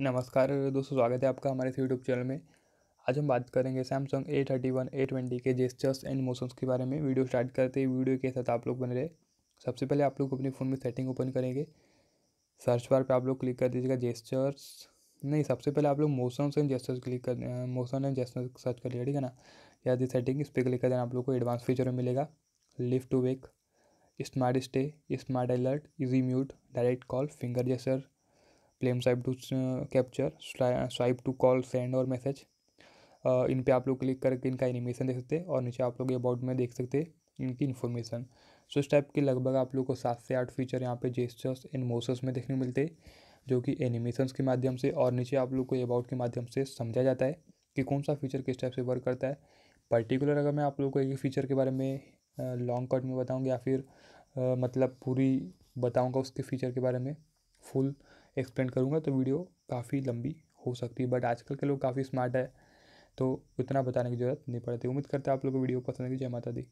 नमस्कार दोस्तों स्वागत है आपका हमारे इस यूट्यूब चैनल में आज हम बात करेंगे Samsung A thirty one A twenty के जेस्टर्स एंड मोशंस के बारे में वीडियो स्टार्ट करते ही वीडियो के साथ आप लोग बने रहे सबसे पहले आप लोग अपने फ़ोन में सेटिंग ओपन करेंगे सर्च बार पर आप लोग क्लिक कर दीजिएगा जेस्टर्स नहीं सबसे पहले आप लोग मोशंस एंड जेस्टर्स क्लिक कर मोशन एंड जेस्टर्स सर्च कर लिया ठीक है ना या दी सेटिंग इस पर क्लिक कर देना आप लोग को एडवांस फीचर में मिलेगा lift to wake smart stay smart alert easy mute direct call finger gesture flame swipe to capture swipe to call send और मैसेज इन पे आप लोग क्लिक करके इनका एनिमेशन देख सकते और नीचे आप लोग अबाउट में देख सकते इनकी इन्फॉर्मेशन सो इस टाइप के लगभग आप लोग को सात से आठ फीचर यहाँ पे जेस्टर्स एंड मोशंस में देखने मिलते जो कि एनिमेशन के माध्यम से और नीचे आप लोग को अबाउट के माध्यम से समझा जाता है कि कौन सा फीचर किस टाइप से वर्क करता है पर्टिकुलर अगर मैं आप लोग को एक फीचर के बारे में लॉन्ग कट में बताऊँगा या फिर आ, मतलब पूरी बताऊँगा उसके फीचर के बारे में फुल एक्सप्लेन करूँगा तो वीडियो काफ़ी लंबी हो सकती है बट आजकल के लोग काफ़ी स्मार्ट है तो उतना बताने की ज़रूरत नहीं पड़ती उम्मीद करते आप लोगों को वीडियो पसंद आएगी जय माता दी